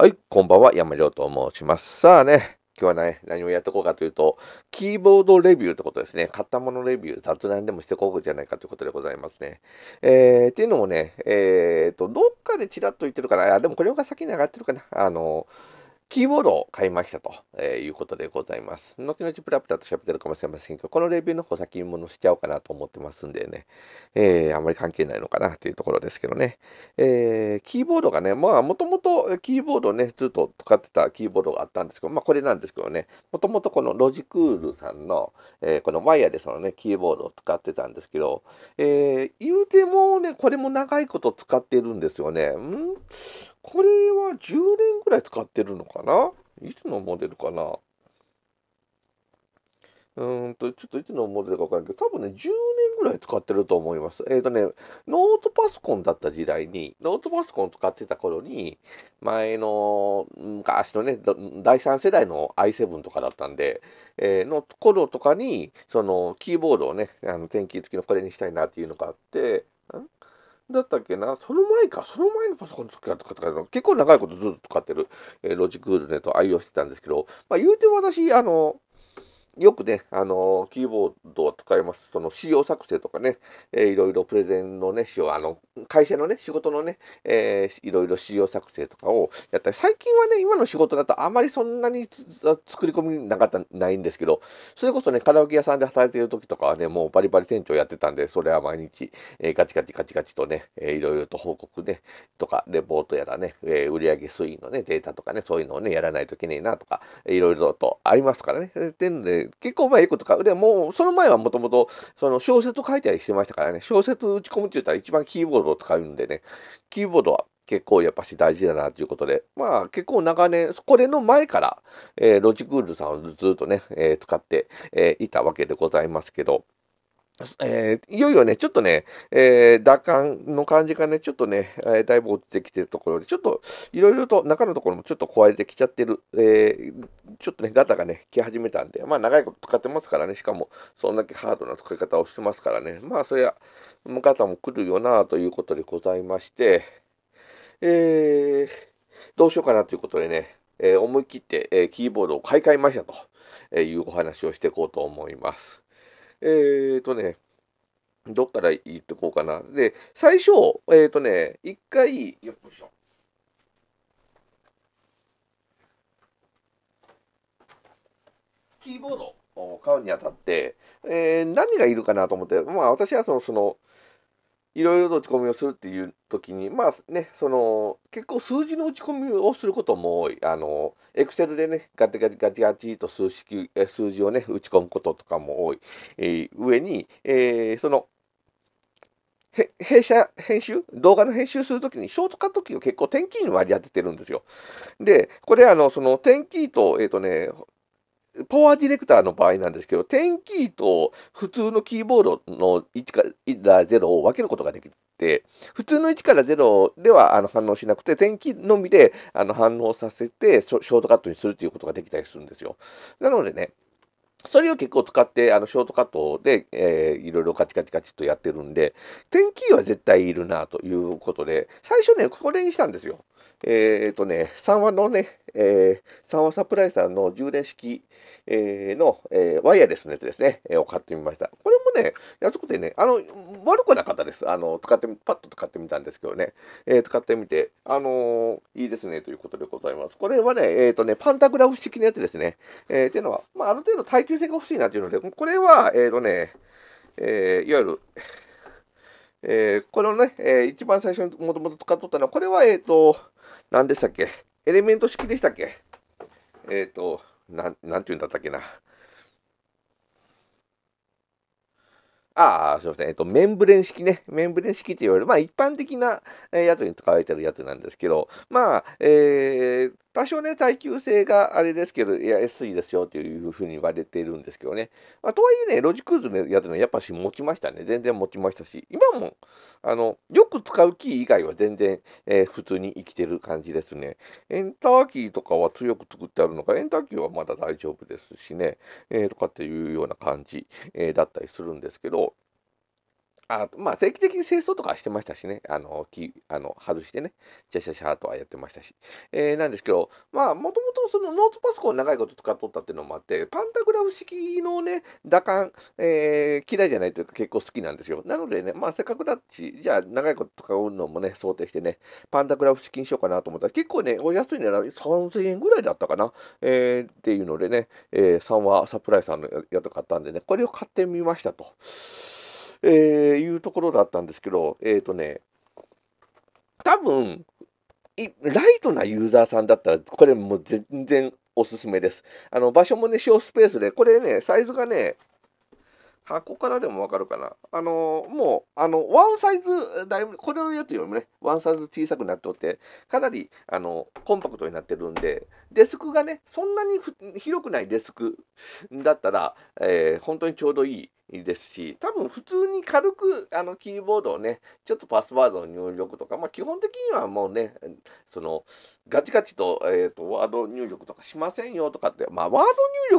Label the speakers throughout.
Speaker 1: はい、こんばんは、山城と申します。さあね、今日はね、何をやっていこうかというと、キーボードレビューってことですね。買ったものレビュー、雑談でもしていこうじゃないかということでございますね。えー、っていうのもね、えーと、どっかでちらっと言ってるから、あ、でもこれが先に上がってるかな。あのキーボードを買いましたと、えいうことでございます。後々プラプラと喋ってるかもしれませんけど、このレビューの方先にも載ちゃおうかなと思ってますんでね、えー、あんまり関係ないのかなというところですけどね。えー、キーボードがね、まあ、もともとキーボードをね、ずっと使ってたキーボードがあったんですけど、まあ、これなんですけどね、もともとこのロジクールさんの、えー、このワイヤレスのね、キーボードを使ってたんですけど、えー、言うてもね、これも長いこと使ってるんですよね。んこれは10年ぐらい使ってるのかないつのモデルかなうんと、ちょっといつのモデルかわからいけど、多分ね、10年ぐらい使ってると思います。えっ、ー、とね、ノートパソコンだった時代に、ノートパソコン使ってた頃に、前の、昔のね、第3世代の i7 とかだったんで、えー、の頃とかに、その、キーボードをね、あの、点キ付きのこれにしたいなっていうのがあって、んだったっけな、その前か、その前のパソコンの時からってたの、結構長いことずっと使ってる、えー、ロジクールネット愛用してたんですけど、まあ、言うて私、あの、よくね、あのキーボードを使います、その仕様作成とかね、えー、いろいろプレゼンのね、仕様、あの、会社のね、仕事のね、えー、いろいろ仕様作成とかをやったり、最近はね、今の仕事だとあまりそんなに作り込みなかった、ないんですけど、それこそね、カラオケ屋さんで働いてる時とかはね、もうバリバリ店長やってたんで、それは毎日、えー、ガチガチガチガチとね、えー、いろいろと報告ね、とか、レポートやらね、えー、売上推移のね、データとかね、そういうのをね、やらないといけねえなとか、いろいろとありますからね。で結構前いいことか。でも、その前はもともと、その小説を書いたりしてましたからね、小説打ち込むって言ったら一番キーボードを使うんでね、キーボードは結構やっぱし大事だなということで、まあ結構長年、これの前から、えー、ロジクールさんをずっとね、えー、使って、えー、いたわけでございますけど、えー、いよいよね、ちょっとね、えー、打感の感じがね、ちょっとね、えー、だいぶ落ちてきてるところで、ちょっといろいろと中のところもちょっと壊れてきちゃってる、えー、ちょっとね、ガタがね、来始めたんで、まあ長いこと使ってますからね、しかもそんだけハードな使い方をしてますからね、まあそりゃ、ガも来るよなということでございまして、えー、どうしようかなということでね、え思い切って、えキーボードを買い替えましたと、えいうお話をしていこうと思います。えっ、ー、とね、どっから言ってこうかな。で、最初、えっ、ー、とね、一回、よっこいしょ。キーボードを買うにあたって、えー、何がいるかなと思って、まあ私はその、その、いろいろと打ち込みをするっていう時に、まあね、その、結構数字の打ち込みをすることも多い。あの、エクセルでね、ガチガチガチガチと数式、数字をね、打ち込むこととかも多い。えー、上に、えー、その、弊社編集動画の編集するときに、ショートカットキーを結構ンキーに割り当ててるんですよ。で、これ、あの、そのンキーと、えっ、ー、とね、パワーディレクターの場合なんですけど、テンキーと普通のキーボードの1から0を分けることができて、普通の1から0ではあの反応しなくて、テンキーのみであの反応させてショートカットにするということができたりするんですよ。なのでね、それを結構使って、あの、ショートカットで、えー、いろいろカチカチカチとやってるんで、テンキーは絶対いるなということで、最初ね、これにしたんですよ。えっ、ー、とね、三話のね、えー、三話サプライさんの充電式、えー、の、えー、ワイヤレスのやつですね、えー、を買ってみました。これもね、安くてね、あの、悪くなかったです。あの、使ってみ、パッと使ってみたんですけどね、えー、使ってみて、あのー、いいですね、ということでございます。これはね、えっ、ー、とね、パンタグラフ式のやつですね。えー、っていうのは、まあ、ある程度耐久性が欲しいなというので、これは、えっ、とね、えー、いわゆる、えー、このね、えー、一番最初にもともと使っとったのは、これは、えっ、と、何でしたっけエレメント式でしたっけえっ、ー、と、なん、なんていうんだったっけな。ああ、すいません。えっと、メンブレン式ね。メンブレン式って言われる、まあ一般的なやつに使われてるやつなんですけど、まあ、えー、多少ね、耐久性があれですけど、いや、安いですよというふうに言われているんですけどね。まあ、とはいえね、ロジクーズのやつのやっぱし持ちましたね。全然持ちましたし、今も、あの、よく使うキー以外は全然、えー、普通に生きてる感じですね。エンターキーとかは強く作ってあるのか、エンターキーはまだ大丈夫ですしね、えー、とかっていうような感じ、えー、だったりするんですけど、あまあ、定期的に清掃とかしてましたしね、あの、きあの外してね、シャシャシャとはやってましたし、えー、なんですけど、まあ、もともとそのノートパソコン長いこと使っとったっていうのもあって、パンタグラフ式のね、打感、えー、嫌いじゃないというか結構好きなんですよ。なのでね、まあ、せっかくだし、じゃあ長いこと使うのもね、想定してね、パンタグラフ式にしようかなと思ったら、結構ね、お安いなら3000円ぐらいだったかな、えー、っていうのでね、えー、3はサプライさんのやつ買ったんでね、これを買ってみましたと。えー、いうところだったんですけど、えっ、ー、とね、多分ライトなユーザーさんだったら、これもう全然おすすめです。あの、場所もね、小スペースで、これね、サイズがね、箱からでもわかるかな。あの、もう、あの、ワンサイズ、だいぶ、これのやつよりもね、ワンサイズ小さくなっておって、かなり、あの、コンパクトになってるんで、デスクがね、そんなに広くないデスクだったら、えー、本当にちょうどいいいいですし多分普通に軽くあのキーボードをねちょっとパスワードの入力とか、まあ、基本的にはもうねそのガチガチと,、えーと、ワード入力とかしませんよとかって、まあ、ワード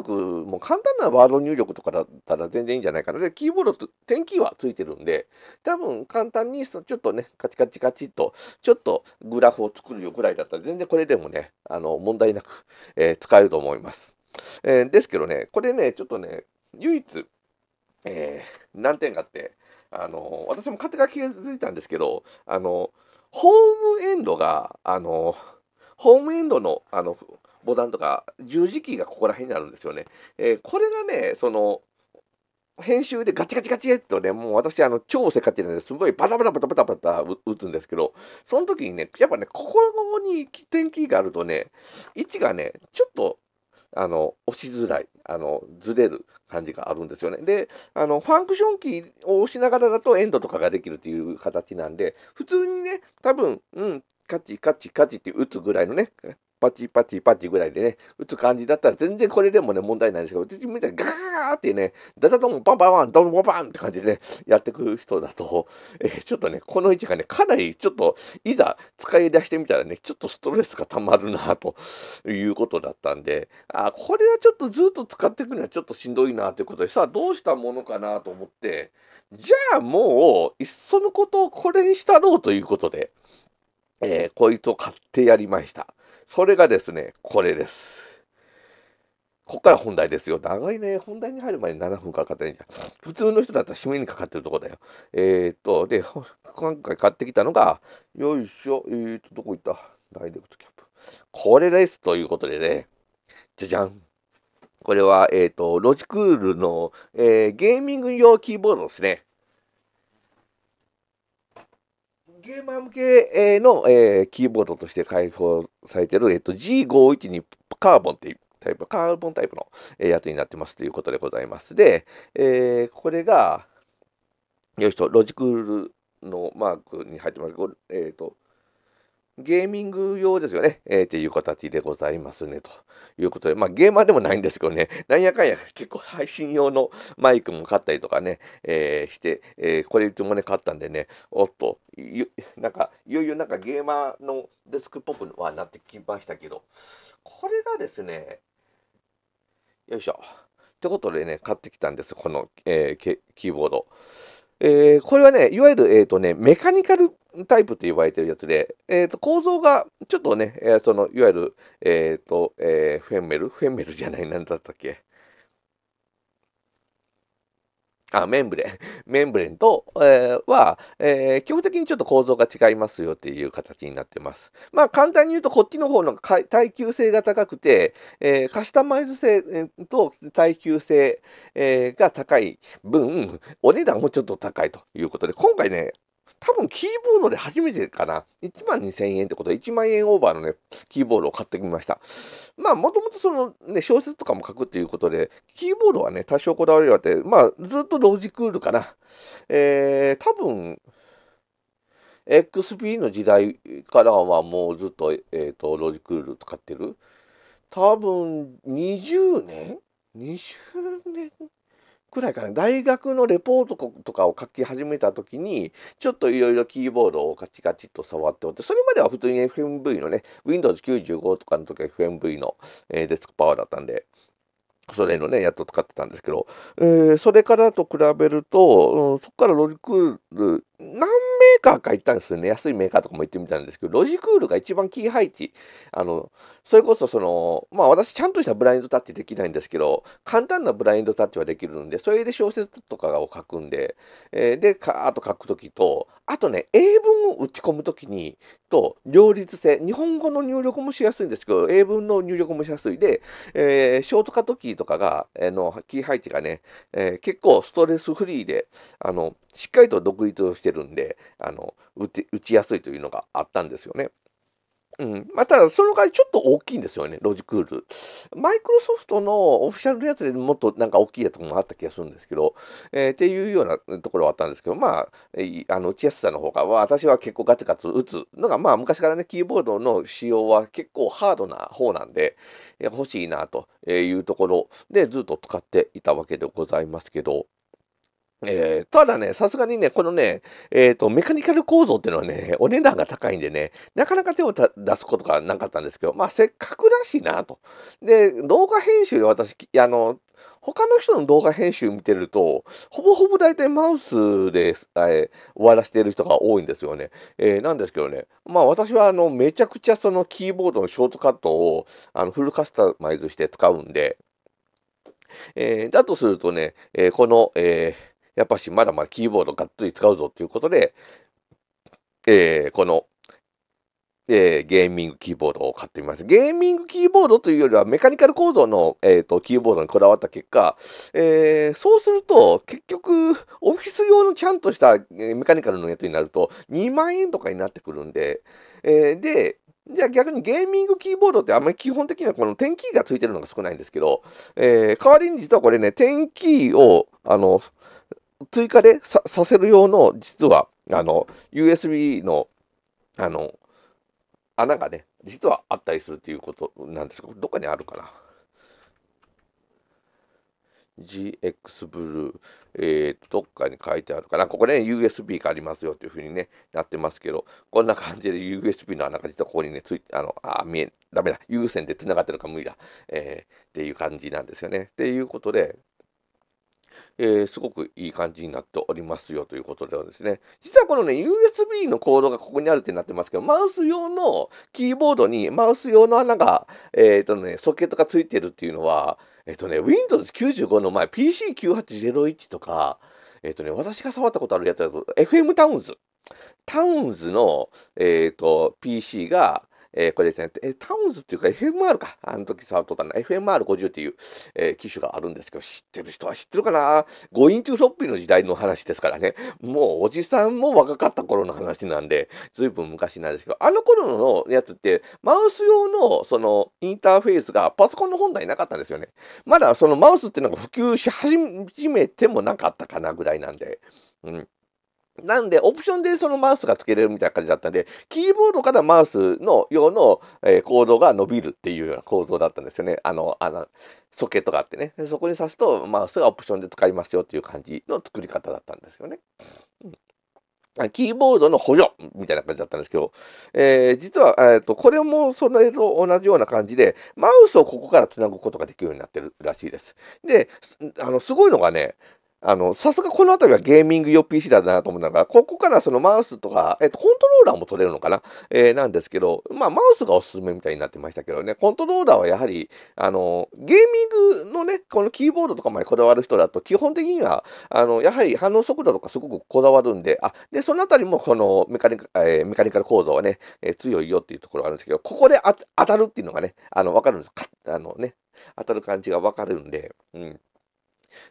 Speaker 1: 入力も簡単なワード入力とかだったら全然いいんじゃないかなでキーボードと点キーはついてるんで多分簡単にそちょっとねカチカチカチっとちょっとグラフを作るよぐらいだったら全然これでもねあの問題なく、えー、使えると思います、えー、ですけどねこれねちょっとね唯一えー、難点があって、あの私も勝手が気付いたんですけど、あのホームエンドが、あのホームエンドのあのボタンとか十字キーがここら辺にあるんですよね。えー、これがね、その編集でガチガチガチっとね、もう私、あの、超せっかちなんですごいバタバタバタバタバタ打つんですけど、その時にね、やっぱね、ここに点キーがあるとね、位置がね、ちょっとあの押しづらいあのずれる感じがあるんですよね。であのファンクションキーを押しながらだとエンドとかができるっていう形なんで普通にね多分うんカチカチカチって打つぐらいのねパチパチパチぐらいでね、打つ感じだったら全然これでもね、問題ないんですけど、私みたいにガーってね、ダダドンバンバンバン、ドンバンバンって感じでね、やってく人だと、えー、ちょっとね、この位置がね、かなりちょっと、いざ使い出してみたらね、ちょっとストレスが溜まるなということだったんで、あ、これはちょっとずっと使っていくにはちょっとしんどいなということで、さあどうしたものかなと思って、じゃあもう、いっそのことをこれにしたろうということで、えー、こいつを買ってやりました。それがですね、これです。ここから本題ですよ。長いね。本題に入る前に7分かかってないじゃん。普通の人だったら締めにかかってるとこだよ。えー、っと、で、今回買ってきたのが、よいしょ、えー、っと、どこ行ったダイレクトキャップ。これです。ということでね、じゃじゃん。これは、えー、っと、ロジクールの、えー、ゲーミング用キーボードですね。ゲーマー向けの、えー、キーボードとして開放されている、えっと、G512 カーボンっていうタイプ、カーボンタイプの、えー、やつになってますということでございます。で、えー、これが、よいしょ、ロジクールのマークに入ってます。えっ、ー、と、ゲーミング用ですよね、えー、っていう形でございますね、ということで、まあゲーマーでもないんですけどね、なんやかんや結構配信用のマイクも買ったりとかね、えー、して、えー、これいつもね、買ったんでね、おっと、なんか、いよいよなんかゲーマーのデスクっぽくはなってきましたけど、これがですね、よいしょ。ってことでね、買ってきたんです、この、えー、キーボード。えー、これはね、いわゆる、えーとね、メカニカルタイプと言われてるやつで、えーと、構造がちょっとね、えー、そのいわゆる、えーとえー、フェンメル、フェンメルじゃない、何だったっけ、あメンブレン、メンブレンと、えー、は、えー、基本的にちょっと構造が違いますよっていう形になってます。まあ簡単に言うとこっちの方の耐久性が高くて、えー、カスタマイズ性と耐久性、えが高い分、お値段もちょっと高いということで、今回ね、多分キーボードで初めてかな。1万2000円ってことは1万円オーバーのね、キーボードを買ってみました。まあ、もともとそのね、小説とかも書くっていうことで、キーボードはね、多少こだわりがあって、まあ、ずっとロジクールかな。えー、多分、XP の時代からはもうずっと、えっ、ー、と、ロジクール使ってる。多分、20年 ?20 年くらいかな大学のレポートとかを書き始めた時にちょっといろいろキーボードをカチカチと触っておってそれまでは普通に FMV のね Windows95 とかの時は FMV の、えー、デスクパワーだったんでそれのね、やっと使ってたんですけど、えー、それからと比べると、うん、そこからロジクール、何ーカーか行ったんですよね。安いメーカーとかも行ってみたんですけど、ロジクールが一番キー配置。あの、それこそその、まあ私ちゃんとしたブラインドタッチできないんですけど、簡単なブラインドタッチはできるんで、それで小説とかを書くんで、えー、で、カーッと書くときと、あとね、英文を打ち込むときに、と、両立性、日本語の入力もしやすいんですけど、英文の入力もしやすいで、えー、ショートカットキーとかが、えー、の、キー配置がね、えー、結構ストレスフリーで、あの、しっかりと独立をしてるんで、あの、打ちやすいというのがあったんですよね。うん。まあ、ただ、その代わりちょっと大きいんですよね、ロジクール。マイクロソフトのオフィシャルのやつでもっとなんか大きいやつもあった気がするんですけど、えー、っていうようなところはあったんですけど、まあ、えー、あの打ちやすさの方が、私は結構ガツガツ打つのが、まあ、昔からね、キーボードの仕様は結構ハードな方なんで、欲しいなというところでずっと使っていたわけでございますけど、えー、ただね、さすがにね、このね、えっ、ー、と、メカニカル構造っていうのはね、お値段が高いんでね、なかなか手を出すことがなかったんですけど、まあ、せっかくだしなと。で、動画編集で私、あの、他の人の動画編集見てると、ほぼほぼ大体マウスで、えー、終わらせてる人が多いんですよね。えー、なんですけどね、まあ私はあのめちゃくちゃそのキーボードのショートカットをあのフルカスタマイズして使うんで、えー、だとするとね、えこの、えーやっぱしまだまだキーボードがっつり使うぞということで、えー、この、えー、ゲーミングキーボードを買ってみました。ゲーミングキーボードというよりはメカニカル構造の、えーと、キーボードにこだわった結果、えー、そうすると結局オフィス用のちゃんとした、メカニカルのやつになると2万円とかになってくるんで、えー、で、じゃあ逆にゲーミングキーボードってあんまり基本的にはこの点キーがついてるのが少ないんですけど、えー、代わりに実はこれね、点キーを、あの、追加でさせる用の、実は、あの、USB の、あの、穴がね、実はあったりするということなんですけど、どっかにあるかな。GX ブルー、えー、どっかに書いてあるかな。ここね、USB がありますよというふうにね、なってますけど、こんな感じで USB の穴が実はここにね、ついて、あの、あ、見え、ダメだ、有線で繋がってるか無理だ、えー、っていう感じなんですよね。っていうことで、えー、すごくいい感じになっておりますよということではですね、実はこのね、USB のコードがここにあるってなってますけど、マウス用のキーボードにマウス用の穴が、えっ、ー、とね、ソケットがついてるっていうのは、えっ、ー、とね、Windows95 の前、PC9801 とか、えっ、ー、とね、私が触ったことあるやつだと、FM タウンズ。タウンズの、えっ、ー、と、PC が、えー、これですね、えタウンズっていうか FMR か、あの時触っとったの。FMR50 っていう、えー、機種があるんですけど、知ってる人は知ってるかな ?5 インチフロッピーの時代の話ですからね、もうおじさんも若かった頃の話なんで、ずいぶん昔なんですけど、あの頃のやつって、マウス用のそのインターフェースがパソコンの本体なかったんですよね。まだそのマウスっていうのが普及し始めてもなかったかなぐらいなんで、うん。なんで、オプションでそのマウスがつけれるみたいな感じだったんで、キーボードからマウスの用の、えー、コードが伸びるっていうような構造だったんですよね。あの、あの、ソケットがあってね。そこに挿すと、マウスがオプションで使いますよっていう感じの作り方だったんですよね。うんキーボードの補助みたいな感じだったんですけど、えー、実は、えーと、とこれもそれと同じような感じで、マウスをここからつなぐことができるようになってるらしいです。で、あのすごいのがね、あの、さすがこの辺りはゲーミング用 PC だなと思うのが、ここからそのマウスとか、えっと、コントローラーも取れるのかなえー、なんですけど、まあ、マウスがおすすめみたいになってましたけどね、コントローラーはやはり、あの、ゲーミングのね、このキーボードとかまでこだわる人だと、基本的には、あの、やはり反応速度とかすごくこだわるんで、あ、で、その辺りもこのメカニカ、えー、メカニカル構造はね、えー、強いよっていうところがあるんですけど、ここで当たるっていうのがね、あの、わかるんです。あのね、当たる感じがわかるんで、うん。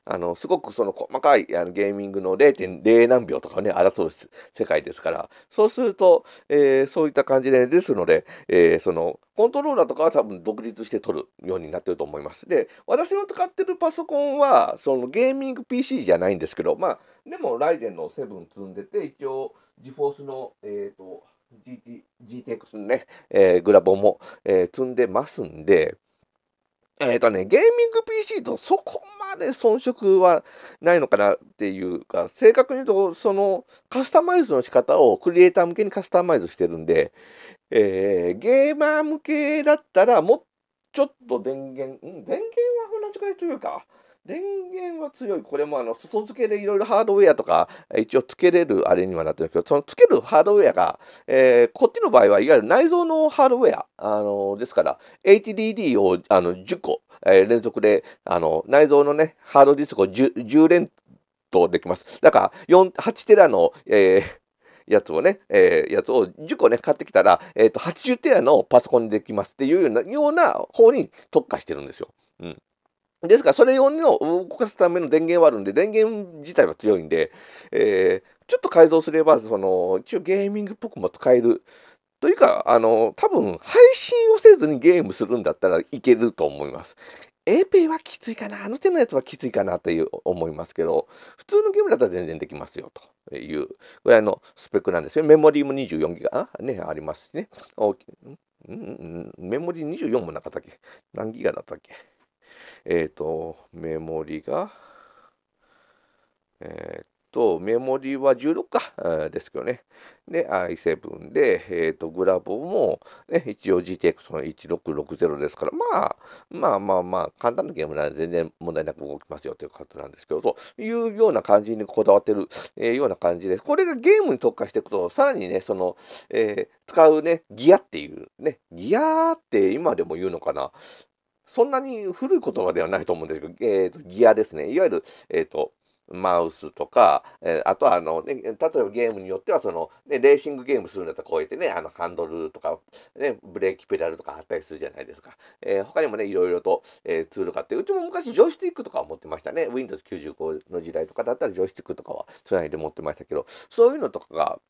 Speaker 1: あの、すごくその細かいあのゲーミングの0.0何秒とかをね、争う世界ですから、そうすると、えー、そういった感じで、ですので、えー、その、コントローラーとかは多分独立して取るようになってると思います。で、私の使ってるパソコンは、そのゲーミング PC じゃないんですけど、まあ、でもライデンの7積んでて、一応、ジフォースの、えっ、ー、と、GT、GTX のね、えー、グラボも、えー、積んでますんで、えっ、ー、とね、ゲーミング PC とそこまで遜色はないのかなっていうか、正確に言うと、そのカスタマイズの仕方をクリエイター向けにカスタマイズしてるんで、えー、ゲーマー向けだったらもうちょっと電源、電源は同じくらいというか、電源は強い。これもあの外付けでいろいろハードウェアとか、一応付けれるあれにはなってるけど、その付けるハードウェアが、えー、こっちの場合はいわゆる内蔵のハードウェア、あのですから、HDD をあの10個、えー、連続で、あの内蔵のね、ハードディスクを 10, 10連とできます。だから8テラの、えーやつをね、えー、やつを10個ね、買ってきたら、えっ、ー、と、80テラのパソコンにできますっていうような、ような方に特化してるんですよ。うん。ですから、それ用の動かすための電源はあるんで、電源自体は強いんで、えー、ちょっと改造すれば、その、一応ゲーミングっぽくも使える。というか、あの、多分、配信をせずにゲームするんだったらいけると思います。a p はきついかな、あの手のやつはきついかなという思いますけど、普通のゲームだったら全然できますよというぐらいのスペックなんですよ。メモリーも24ギガ、ね、ありますしね。メモリー24もなかったっけ何ギガだったっけえっ、ー、と、メモリが、えっ、ー、と、メモリは16か、ですけどね。で、i7 で、えっ、ー、と、グラボも、ね、一応 GTX の1660ですから、まあ、まあまあまあ、簡単なゲームなら全然問題なく動きますよということなんですけど、というような感じにこだわってる、えー、ような感じです。これがゲームに特化していくと、さらにね、その、えー、使うね、ギアっていう、ね、ギアって今でも言うのかな、そんなに古い言葉ではないと思うんですけど、えーと、ギアですね。いわゆる、えっ、ー、と、マウスとか、えー、あとはあの、ね、例えばゲームによってはその、ね、レーシングゲームするんだったらこうやってね、あのハンドルとか、ね、ブレーキペダルとか貼ったりするじゃないですか。えー、他にもね、いろいろと、えー、ツールがあって、うちも昔ジョイスティックとかは持ってましたね。Windows95 の時代とかだったらジョイスティックとかはつないで持ってましたけど、そういうのとかが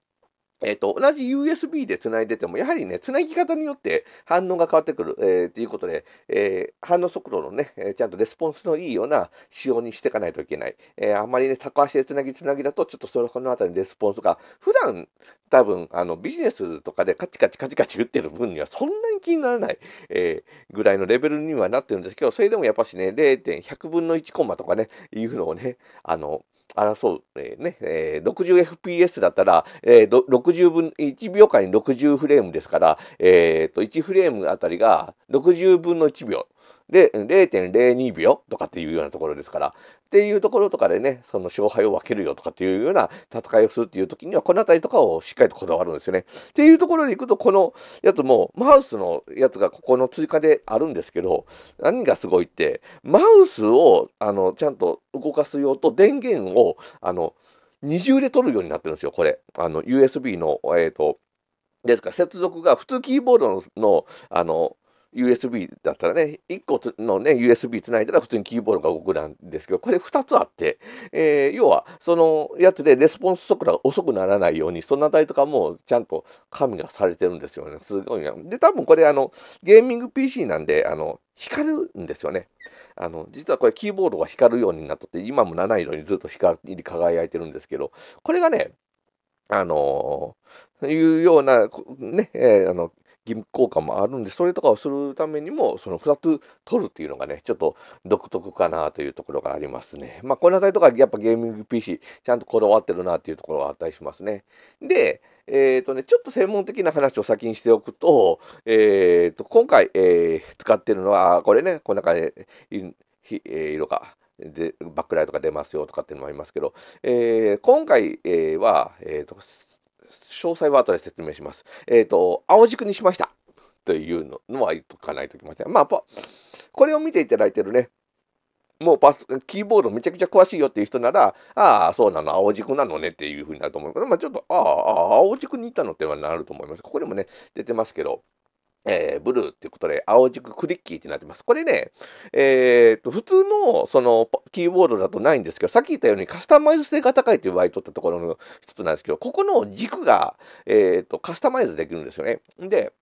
Speaker 1: えっ、ー、と、同じ USB で繋いでても、やはりね、繋ぎ方によって反応が変わってくる、えー、っていうことで、えー、反応速度のね、えー、ちゃんとレスポンスのいいような仕様にしていかないといけない。えー、あんまりね、タコ足で繋ぎ繋ぎだと、ちょっとそのこのあたりレスポンスが、普段、多分、あの、ビジネスとかでカチカチカチカチ打ってる分には、そんなに気にならない、えー、ぐらいのレベルにはなってるんですけど、それでもやっぱしね、0.100分の1コマとかね、いうのをね、あの、争う、えー、ね、えー、60fps だったら、えー、60分、1秒間に60フレームですから、えー、と、1フレームあたりが60分の1秒。で0.02秒とかっていうようなところですからっていうところとかでねその勝敗を分けるよとかっていうような戦いをするっていう時にはこの辺りとかをしっかりとこだわるんですよね。っていうところでいくとこのやつもマウスのやつがここの追加であるんですけど何がすごいってマウスをあのちゃんと動かす用と電源をあの二重で取るようになってるんですよこれ。あの USB の、えーとですから接続が普通キーボードのあの USB だったらね、1個のね、USB つないだら普通にキーボードが動くなんですけど、これ2つあって、えー、要はそのやつでレスポンス速度が遅くならないように、そのあたりとかもちゃんと加味がされてるんですよね。すごいな。で、多分これあの、ゲーミング PC なんで、あの、光るんですよね。あの、実はこれキーボードが光るようになっとって、今も7色にずっと光り輝いてるんですけど、これがね、あのー、いうような、ね、えー、あの、義務効果もあるんでそれとかをするためにもその2つ取るっていうのがねちょっと独特かなというところがありますねまあこの辺りとかやっぱゲーミング PC ちゃんとこだわってるなっていうところがあったりしますねでえっ、ー、とねちょっと専門的な話を先にしておくとえっ、ー、と今回、えー、使ってるのはこれねこの中で、えー、色がでバックライトが出ますよとかっていうのもありますけど、えー、今回、えー、は、えーと詳細は後で説明します。えっ、ー、と、青軸にしました。というののは言っとかないといけません。まあ、これを見ていただいてるね、もうパス、キーボードめちゃくちゃ詳しいよっていう人なら、ああ、そうなの、青軸なのねっていうふうになると思うけど、まあちょっと、ああ、青軸に行ったのってはなると思います。ここにもね、出てますけど、えー、ブルーっていうことで、青軸クリッキーってなってます。これね、えー、と、普通の、その、キーボードだとないんですけど、さっき言ったようにカスタマイズ性が高いという場合取ったところの一つなんですけど、ここの軸が、えー、と、カスタマイズできるんですよね。で、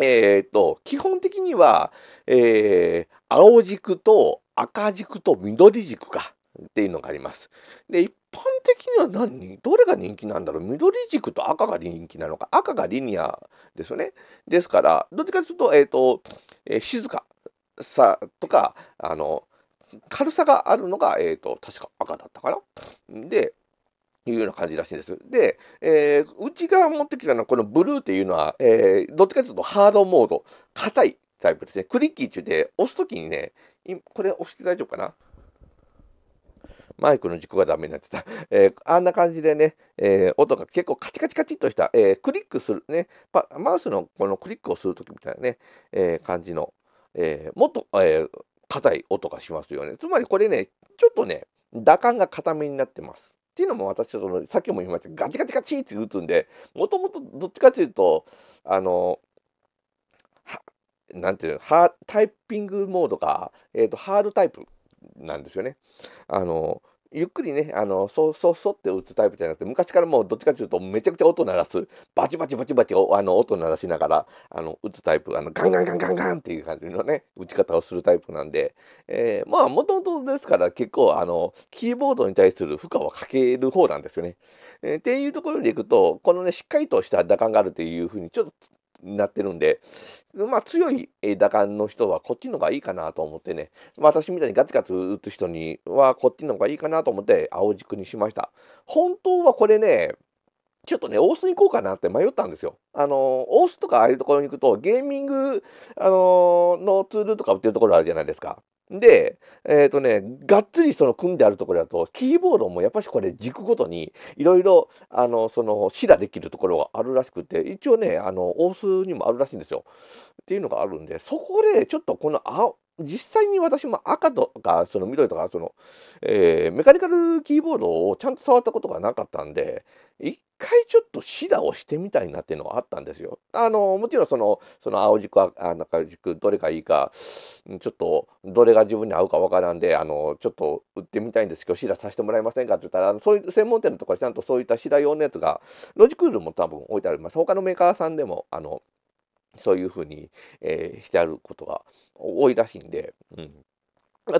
Speaker 1: えー、と、基本的には、えー、青軸と赤軸と緑軸か。っていうのがあります。で、一般的には何どれが人気なんだろう緑軸と赤が人気なのか赤がリニアですよねですからどっちかというと,、えーとえー、静かさとかあの軽さがあるのが、えーと、確か赤だったかなでいうような感じらしいんです。で、えー、うちが持ってきたのはこのブルーっていうのは、えー、どっちかというとハードモード硬いタイプですねクリッキーって言って押す時にねこれ押して大丈夫かなマイクの軸がダメになってた。えー、あんな感じでね、えー、音が結構カチカチカチっとした、えー、クリックするね、マウスのこのクリックをするときみたいなね、え感じの、えもっと、え硬い音がしますよね。つまりこれね、ちょっとね、打感が硬めになってます。っていうのも私そのさっきも言いましたガチガチガチって打つんでもともとどっちかというとあのなんていうのタイピングモードが、えーとハードタイプなんですよね。あのゆっくりね、あの、そうそうそうって打つタイプじゃなくて、昔からもうどっちかというと、めちゃくちゃ音鳴らす、バチバチバチバチあの音鳴らしながら、あの、打つタイプ、あの、ガンガンガンガンガンっていう感じのね、打ち方をするタイプなんで、えー、まあ、もともとですから結構、あの、キーボードに対する負荷はかける方なんですよね。えー、っていうところでいくと、このね、しっかりとした打感があるというふうに、ちょっとなってるんで、まあ、強い打感の人はこっちの方がいいかなと思ってね、私みたいにガツガツ打つ人にはこっちの方がいいかなと思って青軸にしました。本当はこれね、ちょっとね、大須に行こうかなって迷ったんですよ。あの、オースとかああいうところに行くと、ゲーミング、あののツールとか売ってるところあるじゃないですか。で、えっ、ー、とね、がっつりその組んであるところだと、キーボードもやっぱしこれ軸ごとにいろいろ、あの、その、シラできるところがあるらしくて、一応ね、あの、オースにもあるらしいんですよ。っていうのがあるんで、そこでちょっとこの青、実際に私も赤とかその緑とかその、えー、メカニカルキーボードをちゃんと触ったことがなかったんで一回ちょっとシダをしてみたいなっていうのはあったんですよ。あのもちろんそのその青軸あ中軸どれがいいかちょっとどれが自分に合うかわからんであのちょっと売ってみたいんですけどシダさせてもらえませんかって言ったらそういう専門店のとかちゃんとそういったシダ用のやつがロジクールも多分置いてあります他のメーカーさんでもあのそういうふうに、えー、してあることが多いらしいんで。うん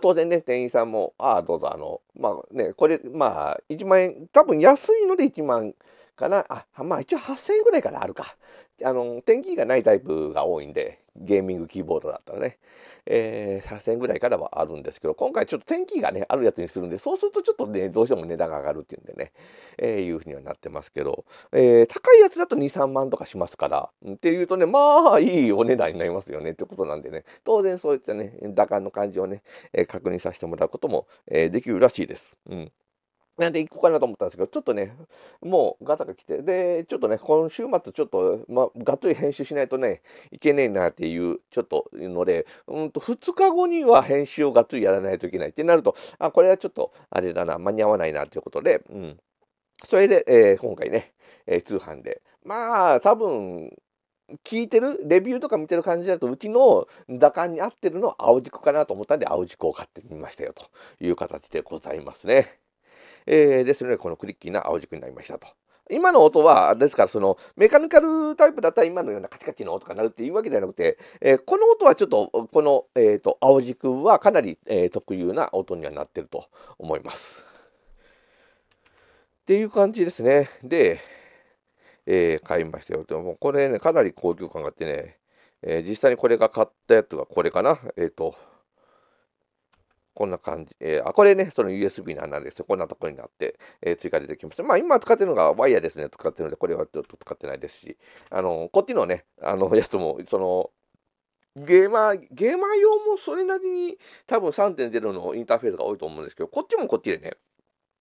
Speaker 1: 当然ね、店員さんも、ああ、どうぞ、あの、まあね、これ、まあ、1万円、多分安いので1万から、あ、まあ一応8000円ぐらいからあるか。あの、天気がないタイプが多いんで、ゲーミングキーボードだったらね、えー、8000円ぐらいからはあるんですけど、今回ちょっと天気がね、あるやつにするんで、そうするとちょっとね、どうしても値段が上がるっていうんでね、えー、いうふうにはなってますけど、えー、高いやつだと2、3万とかしますから、っていうとね、まあいいお値段になりますよねってことなんでね、当然そういったね、打感の感じをね、えー、確認させてもらうことも、えー、できるらしいです。うん。なんで行こうかなと思ったんですけど、ちょっとね、もうガタが来て、で、ちょっとね、今週末ちょっと、まあ、がっつり編集しないとね、いけねえなっていう、ちょっとので、うんと、2日後には編集をがっつりやらないといけないってなると、あ、これはちょっと、あれだな、間に合わないなということで、うん。それで、えー、今回ね、えー、通販で。まあ、多分、聞いてるレビューとか見てる感じだとうちの打感に合ってるのは青軸かなと思ったんで青軸を買ってみましたよという形でございますね。えー、ですのでこのクリッキーな青軸になりましたと。今の音は、ですから、その、メカニカルタイプだったら今のようなカチカチの音が鳴るっていうわけではなくて、えー、この音はちょっと、この、えっ、ー、と、青軸はかなり、えー、特有な音にはなってると思います。っていう感じですね。で、えー、買いましたよ。でもこれね、かなり高級感があってね、えー、実際にこれが買ったやつがこれかな。えっ、ー、と、こんな感じ。えー、あ、これね、その USB の穴ですよ。こんなとこになって、えー、追加でできました。まあ、今使ってるのがワイヤーですね。使ってるので、これはちょっと使ってないですし、あの、こっちのね、あの、やつも、その、ゲーマー、ゲーマー用もそれなりに多分3.0のインターフェースが多いと思うんですけど、こっちもこっちでね、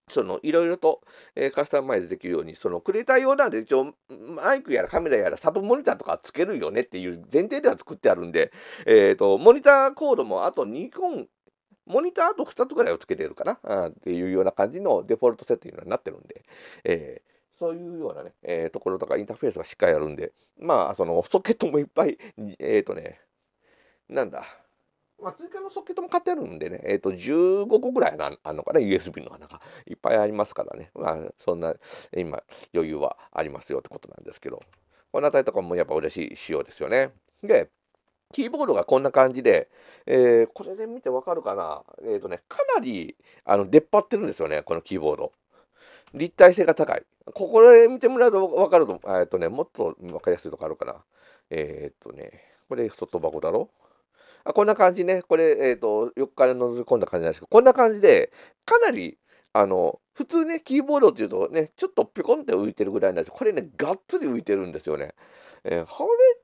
Speaker 1: そのいろいろと、えー、カスタマイズできるように、そのクレーター用なんで一応マイクやらカメラやらサブモニターとかつけるよねっていう前提では作ってあるんで、えっ、ー、と、モニターコードもあとニコンモニターと2つぐらいをつけてるかなあっていうような感じのデフォルト設定になってるんで、えーそういうようなね、えー、ところとかインターフェースがしっかりあるんで、まあ、そのソケットもいっぱい、えっ、ー、とね、なんだ、まあ、追加のソケットも買ってあるんでね、えっ、ー、と、15個ぐらいあるのかな、USB の穴がいっぱいありますからね、まあ、そんな、今、余裕はありますよってことなんですけど、この辺りとかもやっぱ嬉しい仕様ですよね。で、キーボードがこんな感じで、えー、これで見てわかるかなえっ、ー、とね、かなりあの出っ張ってるんですよね、このキーボード。立体性が高い。ここで見てもらうとわかると、えっ、ー、とね、もっとわかりやすいとこあるかな。えっ、ー、とね、これ外箱だろあこんな感じね、これ、えっ、ー、と、横から覗き込んだ感じなんですけど、こんな感じで、かなり、あの、普通ね、キーボードっていうとね、ちょっとピコンって浮いてるぐらいなんですこれね、がっつり浮いてるんですよね。えー、あ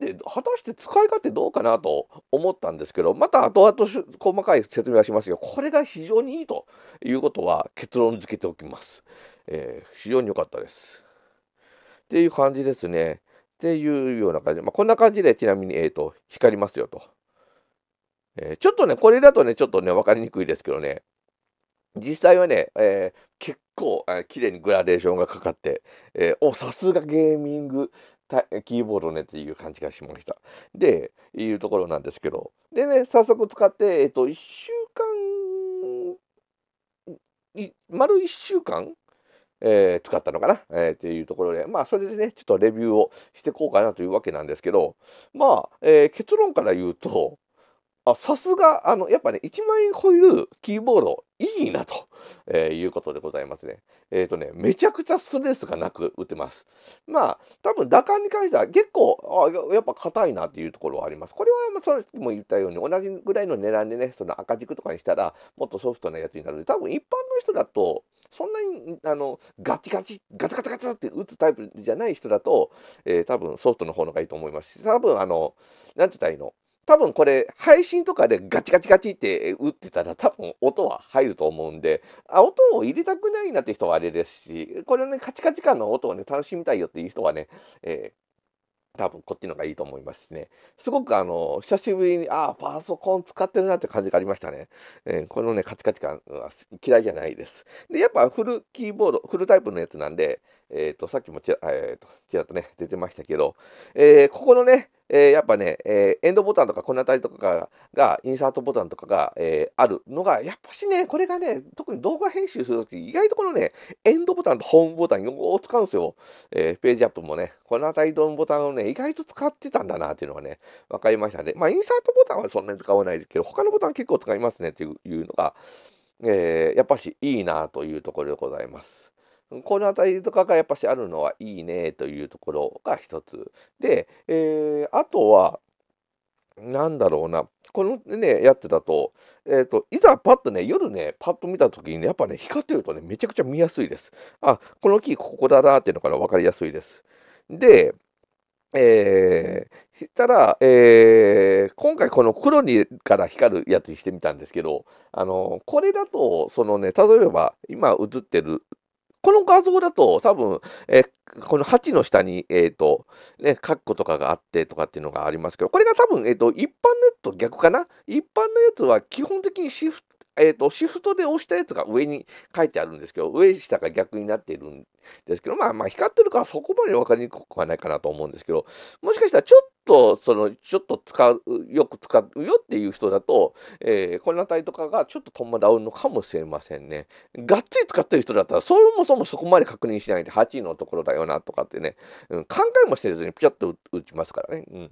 Speaker 1: れって果たして使い勝手どうかなと思ったんですけどまた後々細かい説明はしますけどこれが非常にいいということは結論付けておきます。えー、非常に良かったです。っていう感じですね。っていうような感じ。まあ、こんな感じでちなみに、えーと、光りますよと。えー、ちょっとね、これだとね、ちょっとね、分かりにくいですけどね、実際はね、えー、結構、えー、綺麗にグラデーションがかかって、えー、お、さすがゲーミング、キーボードねっていう感じがしました。で、いうところなんですけど。でね、早速使って、えっと、1週間、丸1週間えー、使ったのかな、えー、っていうところで、まあ、それでね、ちょっとレビューをしていこうかなというわけなんですけど、まあ、えー、結論から言うと、あさすがあのやっぱね1万円超えるキーボードいいなと、えー、いうことでございますね。えっ、ー、とねめちゃくちゃストレスがなく打てます。まあ多分打感に関しては結構あやっぱ硬いなっていうところはあります。これはまあそれも言ったように同じぐらいの値段でねその赤軸とかにしたらもっとソフトなやつになるので多分一般の人だとそんなにあのガチガチガツガツガツって打つタイプじゃない人だと、えー、多分ソフトの方のがいいと思いますし多分あの何て言ったらいいの多分これ配信とかでガチガチガチって打ってたら多分音は入ると思うんであ音を入れたくないなって人はあれですしこれねカチカチ感の音をね楽しみたいよっていう人はね、えー、多分こっちの方がいいと思いますねすごくあの久しぶりにああパソコン使ってるなって感じがありましたね、えー、このねカチカチ感は嫌いじゃないですでやっぱフルキーボードフルタイプのやつなんでえっ、ー、と、さっきもちら,、えーと、ちらっとね、出てましたけど、えー、ここのね、えー、やっぱね、えー、エンドボタンとかこの辺りとかがが、インサートボタンとかが、えー、あるのが、やっぱしね、これがね、特に動画編集するとき、意外とこのね、エンドボタンとホームボタンを使うんですよ。えー、ページアップもね、この辺りのボタンをね、意外と使ってたんだなっていうのがね、わかりましたね。まあ、インサートボタンはそんなに使わないですけど、他のボタン結構使いますねっていうのが、えー、やっぱしいいなというところでございます。この辺りとかがやっぱしあるのはいいねというところが一つ。で、えー、あとは、なんだろうな、このね、やつだと、えっ、ー、と、いざパッとね、夜ね、パッと見たときに、ね、やっぱね、光ってるとね、めちゃくちゃ見やすいです。あ、この木、ここだなっていうのから分かりやすいです。で、えー、したら、えー、今回この黒にから光るやつにしてみたんですけど、あの、これだと、そのね、例えば今映ってるこの画像だと多分、えー、この8の下に、えっ、ー、と、ね、カッコとかがあってとかっていうのがありますけど、これが多分、えっ、ー、と、一般のやつと逆かな一般のやつは基本的にシフト、えーと、シフトで押したやつが上に書いてあるんですけど上下が逆になっているんですけどまあまあ光ってるからそこまで分かりにくくはないかなと思うんですけどもしかしたらちょっとそのちょっと使うよく使うよっていう人だと、えー、この辺りとかがちょっと戸惑うのかもしれませんね。がっつり使ってる人だったらそもそもそこまで確認しないで8のところだよなとかってね、うん、考えもせずにピャッと打ちますからね。うん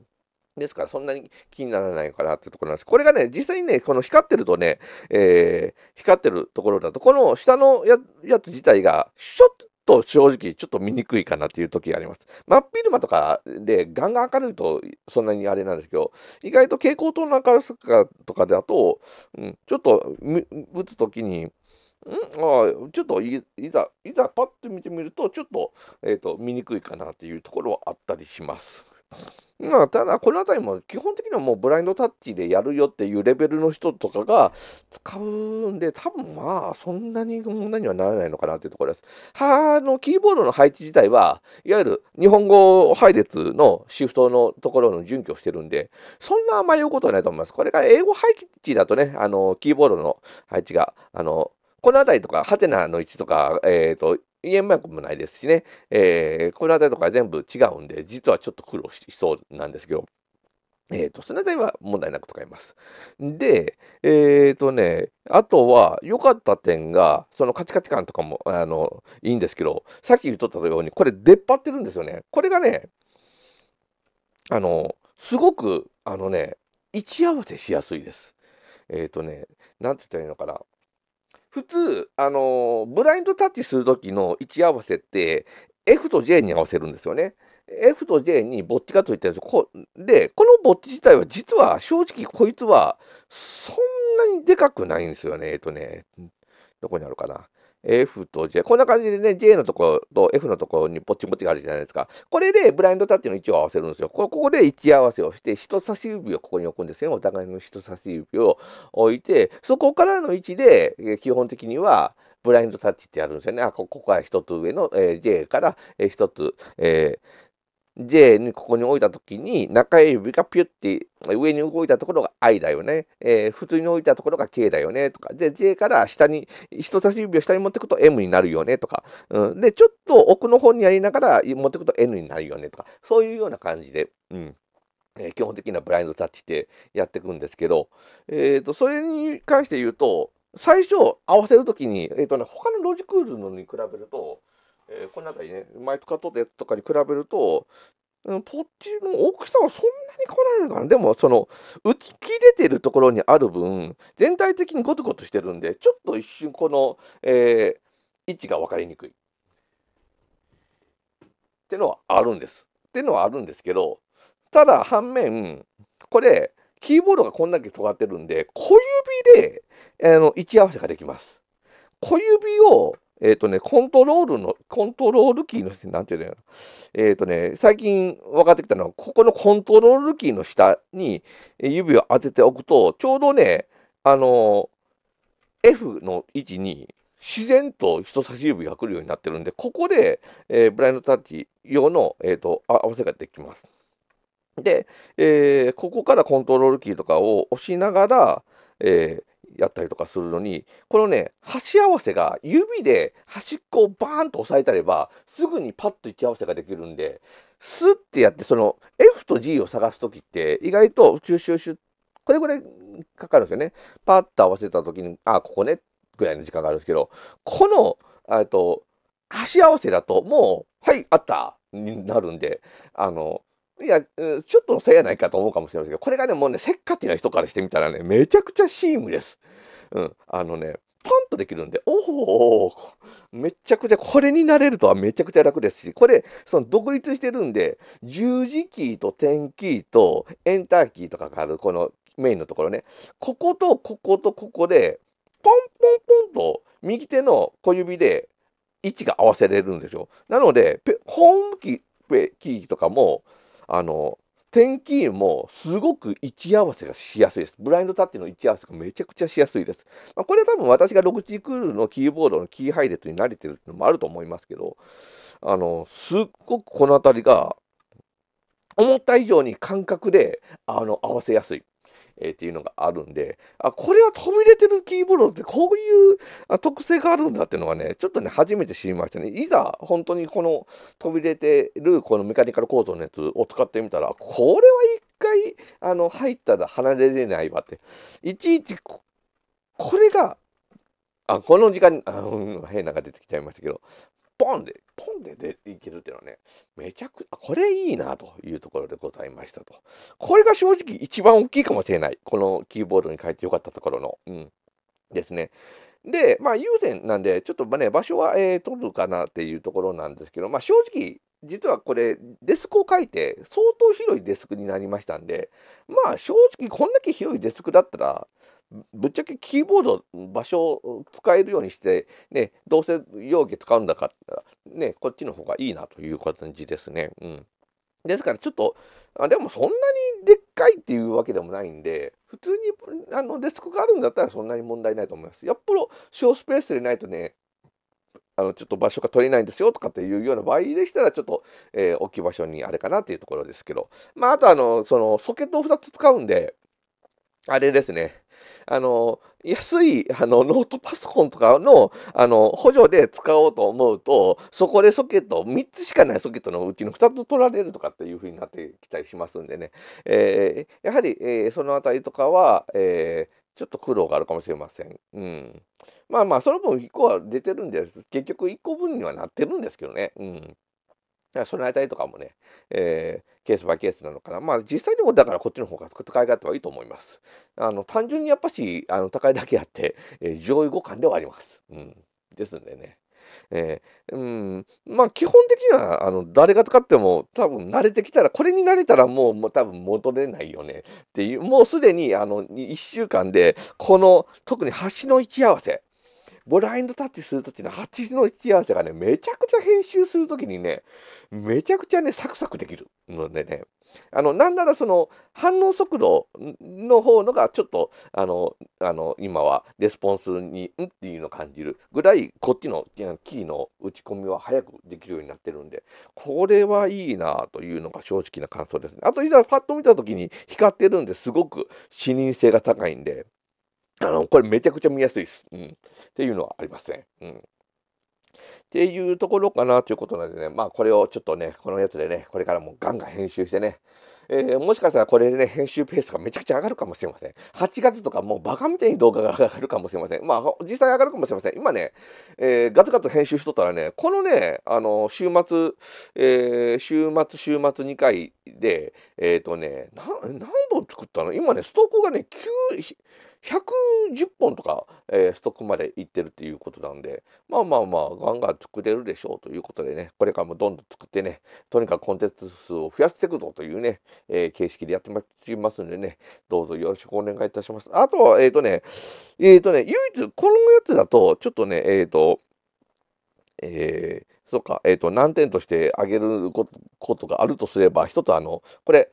Speaker 1: ですから、そんなに気にならないかなってところなんです。これがね、実際にね、この光ってるとね、えー、光ってるところだと、この下のやつ自体が、ちょっと正直、ちょっと見にくいかなっていう時があります。真っ昼間とかでガンガン明るいと、そんなにあれなんですけど、意外と蛍光灯の明るさとかだと、うん、ちょっと打つ時に、んあちょっといざ、いざパッと見てみると、ちょっと、えっ、ー、と、見にくいかなっていうところはあったりします。まあ、ただ、この辺りも基本的にはもうブラインドタッチでやるよっていうレベルの人とかが使うんで、多分まあ、そんなに問題にはならないのかなっていうところです。はのキーボードの配置自体は、いわゆる日本語配列のシフトのところの準拠してるんで、そんな迷うことはないと思います。これが英語配置だとね、あの、キーボードの配置が、あの、この辺りとか、ハテナの位置とか、えっ、ー、と、EM マークもないですしね、えー、この辺りとか全部違うんで、実はちょっと苦労しそうなんですけど、えっ、ー、と、その辺りは問題なく使います。で、えっ、ー、とね、あとは良かった点が、そのカチカチ感とかも、あの、いいんですけど、さっき言っとったように、これ出っ張ってるんですよね。これがね、あの、すごく、あのね、位置合わせしやすいです。えっ、ー、とね、なんて言ったらいいのかな。普通、あのブラインドタッチするときの位置合わせって、F と J に合わせるんですよね。F と J にぼっちがついてるんですこで、このぼっち自体は実は正直こいつはそんなにでかくないんですよね。えっとね、どこにあるかな。F と J。こんな感じでね、J のところと F のところにポチポチがあるじゃないですか。これでブラインドタッチの位置を合わせるんですよ。ここで位置合わせをして、人差し指をここに置くんですね。お互いの人差し指を置いて、そこからの位置で、基本的には、ブラインドタッチってやるんですよね。あここは1つ上の、えー、J から、え1つ、えー J にここに置いた時に中指がピュッて上に動いたところが I だよね、えー、普通に置いたところが K だよねとかで J から下に人差し指を下に持ってくと M になるよねとか、うん、でちょっと奥の方にやりながら持ってくと N になるよねとかそういうような感じで。うんえー、基本的なブラインドタッチでやっていくんですけど、えーと、それに関して言うと最初合わせる時に、えーとね、他のロジクールのに比べるとえー、この中にね、前使っとったやつとかに比べると、うん、ポッチの大きさはそんなに変わらないのかな。でも、その、打ち切れてるところにある分、全体的にゴツゴツしてるんで、ちょっと一瞬この、えー、位置が分かりにくい。ってのはあるんです。ってのはあるんですけど、ただ反面、これ、キーボードがこんだけ尖ってるんで、小指で、あの、位置合わせができます。小指をえっ、ー、とね、コントロールの、コントロールキーの、なんていうのよ。えっ、ー、とね、最近分かってきたのは、ここのコントロールキーの下に指を当てておくと、ちょうどね、あの、F の位置に自然と人差し指が来るようになってるんで、ここで、えー、ブラインドタッチ用の、えーと、と合わせができます。で、えー、ここからコントロールキーとかを押しながら、えー、やったりとかするのにこのね端合わせが指で端っこをバーンと押さえたればすぐにパッと位置合わせができるんでスッてやってその F と G を探す時って意外とシュシュシュこれぐらいかかるんですよね。パッと合わせた時にあここねぐらいの時間があるんですけどこのっと端合わせだともうはいあったになるんであのいや、ちょっとせやないかと思うかもしれませんけど、これがね、もうね、せっかちな人からしてみたらね、めちゃくちゃシームです。うん、あのね、パンとできるんで、おお、めちゃくちゃ、これになれるとはめちゃくちゃ楽ですし、これ、その独立してるんで、十字キーと点キーとエンターキーとかがある、このメインのところね、こことこことここで、ポンポンポンと右手の小指で位置が合わせれるんですよ。なので、ホームキーとかも、あの天気もすごく位置合わせがしやすいです。ブラインドタッチの位置合わせがめちゃくちゃしやすいです。まあ、これは多分私が6時クールのキーボードのキー配列に慣れてるっていうのもあると思いますけど、あの、すっごくこの辺りが思った以上に感覚であの合わせやすい。えー、っていうのがあるんで、あ、これは飛び出てるキーボードってこういう特性があるんだっていうのがね、ちょっとね、初めて知りましたね。いざ本当にこの飛び出てるこのメカニカルコードのやつを使ってみたら、これは一回あの入ったら離れれないわって。いちいちこれが、あ、この時間に、変なが出てきちゃいましたけど、ポンで、ポンででいけるっていうのはね、めちゃく、ゃ、これいいなというところでございましたと。これが正直一番大きいかもしれない。このキーボードに変えてよかったところの、うん、ですね。で、まあ、優先なんで、ちょっとね、場所は、えー、取るかなっていうところなんですけど、まあ、正直、実はこれ、デスクを書いて、相当広いデスクになりましたんで、まあ、正直、こんだけ広いデスクだったら、ぶっちゃけキーボード場所を使えるようにして、ね、どうせ容器使うんだから、ね、こっちの方がいいなという感じですね。うん、ですからちょっとあでもそんなにでっかいっていうわけでもないんで普通にあのデスクがあるんだったらそんなに問題ないと思います。やっぱり小スペースでないとねあのちょっと場所が取れないんですよとかっていうような場合でしたらちょっと、えー、置き場所にあれかなっていうところですけどまああとあのそのソケットを2つ使うんであれですねあの安いあのノートパソコンとかのあの補助で使おうと思うとそこでソケット3つしかないソケットのうちの2つ取られるとかっていう風になってきたりしますんでね、えー、やはり、えー、その辺りとかは、えー、ちょっと苦労があるかもしれません。うん、まあまあその分1個は出てるんで結局1個分にはなってるんですけどね。うんだからそのありとかもね、えー、ケースバイケースなのかな。まあ実際にもだからこっちの方が使い勝手はいいと思います。あの単純にやっぱしあの高いだけあって、えー、上位互換ではあります。うん、ですんでね。えー、うんまあ基本的にはあの誰が使っても多分慣れてきたらこれに慣れたらもうもう多分戻れないよねっていうもうすでにあの1週間でこの特に端の位置合わせブラインドタッチするときの8の位置合わせがね、めちゃくちゃ編集するときにね、めちゃくちゃね、サクサクできるのでね、あの、なんならその反応速度の方のがちょっと、あの、あの、今はレスポンスに、んっていうのを感じるぐらい、こっちのキーの打ち込みは早くできるようになってるんで、これはいいなというのが正直な感想ですね。あと、いざパッと見た時に光ってるんですごく視認性が高いんで、あの、これめちゃくちゃ見やすいです。うん。っていうのはありますね。うん。っていうところかなということなんでね、まあこれをちょっとね、このやつでね、これからもガンガン編集してね、えー、もしかしたらこれでね、編集ペースがめちゃくちゃ上がるかもしれません。8月とかもうバカみたいに動画が上がるかもしれません。まあ、実際上がるかもしれません。今ね、えー、ガツガツ編集しとったらね、このね、あの、週末、えー、週末、週末2回で、えっ、とね、何本作ったの今ね、ストークがね、9、110本とか、えー、ストックまでいってるっていうことなんでまあまあまあガンガン作れるでしょうということでねこれからもどんどん作ってねとにかくコンテンツ数を増やしていくぞというね、えー、形式でやってまいりますんでねどうぞよろしくお願いいたしますあとはえっ、ー、とねえっ、ー、とね唯一このやつだとちょっとねえっ、とえー、そうか、えっ、ー、と、難点として挙げることがあるとすれば、一つあの、これ、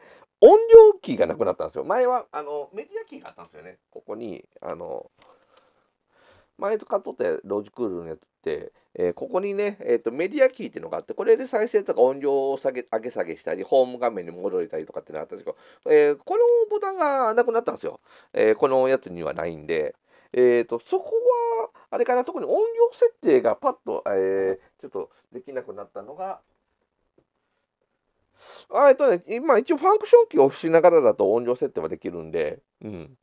Speaker 1: 音量キーがなくなったんですよ。前はあのメディアキーがあったんですよね。ここにあの前使っとったロジクールのやつって、えー、ここにね、えーと、メディアキーっていうのがあって、これで再生とか音量を下げ上げ下げしたり、ホーム画面に戻れたりとかってのがあったんですけど、えー、このボタンがなくなったんですよ。えー、このやつにはないんで、えーと、とそこは、あれかな、特に音量設定がパッと、えちょっとできなくなったのが、あえっとね、今一応ファンクションキーを押しながらだと音量設定はできるんで、うん。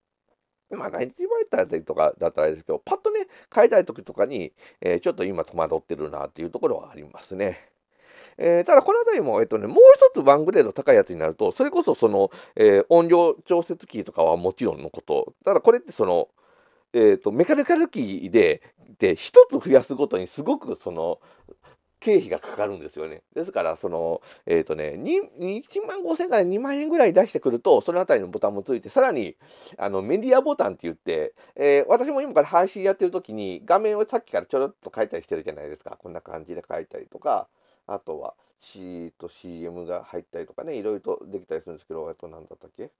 Speaker 2: まあ、インテバ
Speaker 1: イターとかだったらあれですけど、パッとね、変えたい時とかに、えー、ちょっと今戸惑ってるなっていうところはありますね。えー、ただ、この辺りも、えっとね、もう一つワングレード高いやつになると、それこそその、えー、音量調節キーとかはもちろんのこと、ただこれってその、えーと、とメカニカルキーでで1つ増やすごとにすごくその経費がかかるんですよね。ですから、その、えっ、ー、とね、1万5000から2万円ぐらい出してくると、そのあたりのボタンもついて、さらに、あの、メディアボタンって言って、えー、私も今から配信やってる時に、画面をさっきからちょろっと書いたりしてるじゃないですか。こんな感じで書いたりとか、あとは、C と CM が入ったりとかね、いろいろとできたりするんですけど、あと何だったっけ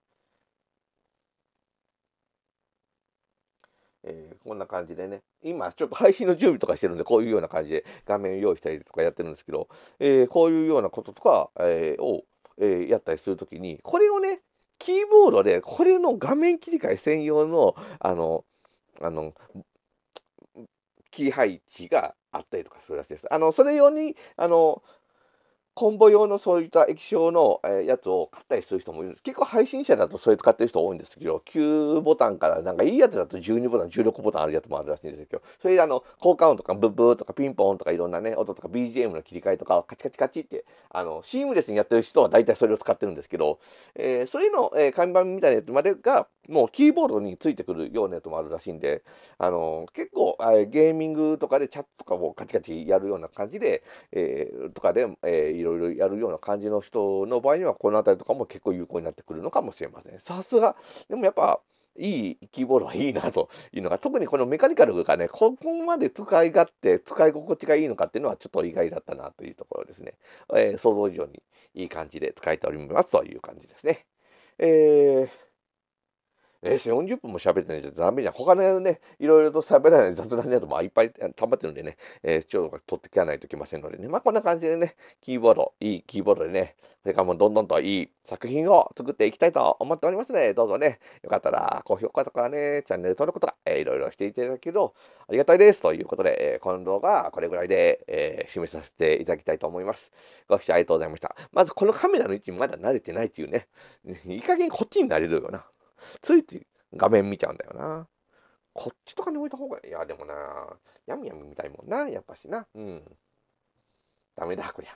Speaker 1: えー、こんな感じでね、今ちょっと配信の準備とかしてるんで、こういうような感じで画面用意したりとかやってるんですけど、えー、こういうようなこととか、えー、を、えやったりするときに、これをね、キーボードで、これの画面切り替え専用の、あの、あの、キー配置があったりとかするらしいです。あの、それ用に、あの、コンボ用のそういった液晶のやつを買ったりする人もいるんです。結構配信者だとそれ使ってる人多いんですけど、9ボタンからなんかいいやつだと12ボタン、16ボタンあるやつもあるらしいんですけど、それであの、効果音とかブブーとかピンポンとかいろんなね、音とか BGM の切り替えとかカチカチカチって、あの、シームレスにやってる人は大体それを使ってるんですけど、えー、それの、えー、看板みたいなやつまでが、もうキーボードについてくるようなやつもあるらしいんで、あの結構ゲーミングとかでチャットとかもカチカチやるような感じで、えー、とかで、えー、いろいろやるような感じの人の場合には、この辺りとかも結構有効になってくるのかもしれません。さすが、でもやっぱ、いいキーボードはいいなというのが特にこのメカニカルがねここまで使い勝手使い心地がいいのかっていうのはちょっと意外だったなというところですね、えー、想像以上にいい感じで使えておりますという感じですね。えーえー、40分も喋ってないじん。ダメじゃん。他のね、いろいろと喋らない雑談だと、まあ、いっぱい溜まってるんでね、えー、今日取ってきやないといけませんのでね。まあ、こんな感じでね、キーボード、いいキーボードでね、それからもうどんどんといい作品を作っていきたいと思っておりますの、ね、で、どうぞね、よかったら高評価とかね、チャンネル登録とか、えー、いろいろしていただけるとありがたいです。ということで、えー、この動画はこれぐらいで、えー、締めさせていただきたいと思います。ご視聴ありがとうございました。まず、このカメラの位置まだ慣れてないっていうね、いい加減こっちになれるよな。ついつい画面見ちゃうんだよな。こっちとかに置いた方が、いや、でもな、やみやみみたいもんな、やっぱしな。うん。ダメだ、こりゃ。